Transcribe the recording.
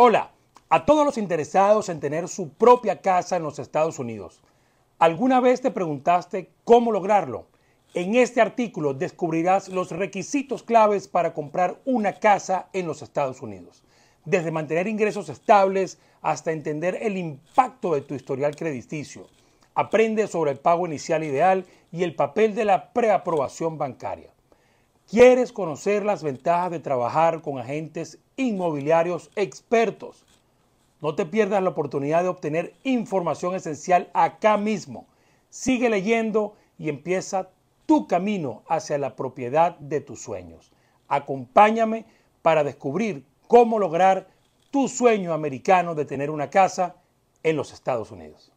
Hola a todos los interesados en tener su propia casa en los Estados Unidos. ¿Alguna vez te preguntaste cómo lograrlo? En este artículo descubrirás los requisitos claves para comprar una casa en los Estados Unidos, desde mantener ingresos estables hasta entender el impacto de tu historial crediticio. Aprende sobre el pago inicial ideal y el papel de la preaprobación bancaria. ¿Quieres conocer las ventajas de trabajar con agentes inmobiliarios expertos? No te pierdas la oportunidad de obtener información esencial acá mismo. Sigue leyendo y empieza tu camino hacia la propiedad de tus sueños. Acompáñame para descubrir cómo lograr tu sueño americano de tener una casa en los Estados Unidos.